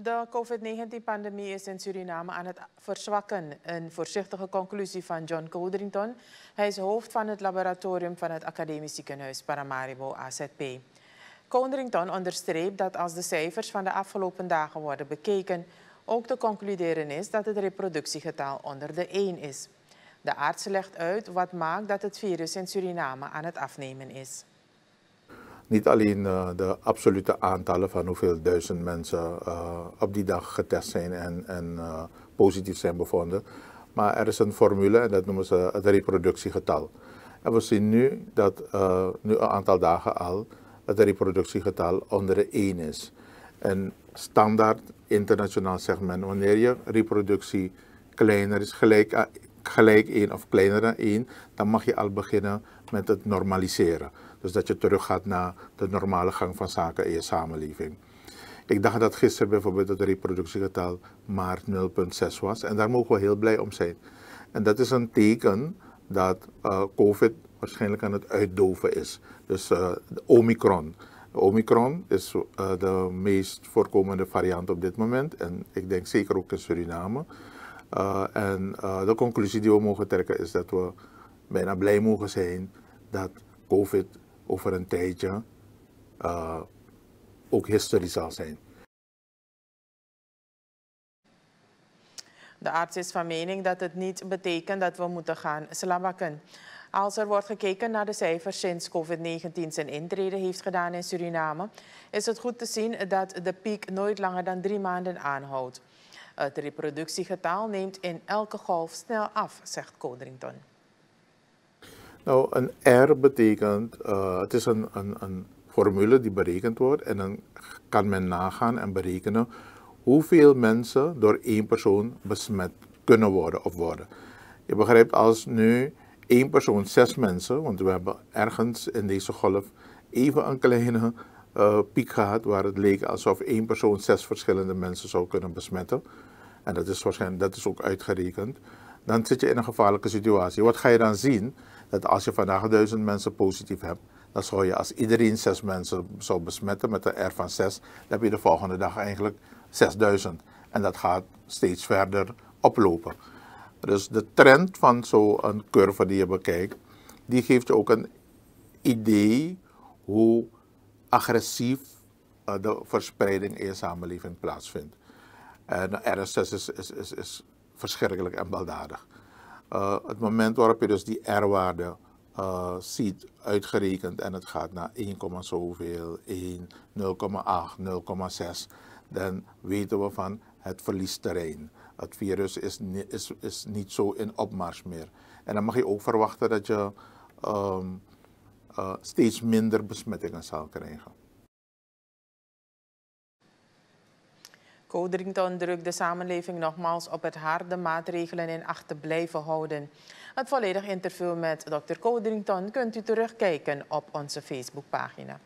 De COVID-19-pandemie is in Suriname aan het verzwakken. Een voorzichtige conclusie van John Codrington. Hij is hoofd van het laboratorium van het Academisch Ziekenhuis Paramaribo AZP. Codrington onderstreept dat als de cijfers van de afgelopen dagen worden bekeken, ook te concluderen is dat het reproductiegetal onder de 1 is. De arts legt uit wat maakt dat het virus in Suriname aan het afnemen is. Niet alleen eh, de absolute aantallen van hoeveel duizend mensen eh, op die dag getest zijn en, en eh, positief zijn bevonden, maar er is een formule en dat noemen ze het reproductiegetal. En we zien nu dat nu een aantal dagen al het reproductiegetal onder de 1 is. En standaard internationaal segment wanneer je reproductie kleiner is, gelijk aan gelijk één of kleiner dan één, dan mag je al beginnen met het normaliseren. Dus dat je teruggaat naar de normale gang van zaken in je samenleving. Ik dacht dat gisteren bijvoorbeeld het reproductiegetal maar 0,6 was. En daar mogen we heel blij om zijn. En dat is een teken dat eh, COVID waarschijnlijk aan het uitdoven is. Dus eh, de Omicron. Omicron is eh, de meest voorkomende variant op dit moment. En ik denk zeker ook in Suriname. Eh, en eh, de conclusie die we mogen trekken is dat we bijna blij mogen zijn dat COVID over een tijdje eh, ook historisch zal zijn. De arts is van mening dat het niet betekent dat we moeten gaan slabakken. Als er wordt gekeken naar de cijfers sinds COVID-19 zijn intrede heeft gedaan in Suriname, is het goed te zien dat de piek nooit langer dan drie maanden aanhoudt. Het reproductiegetal neemt in elke golf snel af, zegt Codrington. Nou, een R betekent, eh, het is een, een, een formule die berekend wordt en dan kan men nagaan en berekenen hoeveel mensen door één persoon besmet kunnen worden of worden. Je begrijpt als nu één persoon zes mensen, want we hebben ergens in deze golf even een kleine eh, piek gehad waar het leek alsof één persoon zes verschillende mensen zou kunnen besmetten. En dat is, waarschijnlijk, dat is ook uitgerekend. Dan zit je in een gevaarlijke situatie. Wat ga je dan zien? Dat als je vandaag duizend mensen positief hebt, dan zou je als iedereen zes mensen zou besmetten met een R van zes, dan heb je de volgende dag eigenlijk 6000. En dat gaat steeds verder oplopen. Dus de trend van zo'n curve die je bekijkt, die geeft je ook een idee hoe agressief eh, de verspreiding in je samenleving plaatsvindt. En RSS is, is, is, is verschrikkelijk en baldadig. Eh, het moment waarop je dus die R-waarde eh, ziet uitgerekend en het gaat naar 1, zoveel, 1, 0,8, 0,6, dan weten we van het terrein. Het virus is, is, is niet zo in opmars meer. En dan mag je ook verwachten dat je ehm, uh, steeds minder besmettingen zal krijgen. Codrington drukt de samenleving nogmaals op het harde maatregelen in acht te blijven houden. Het volledig interview met Dr. Codrington kunt u terugkijken op onze Facebookpagina.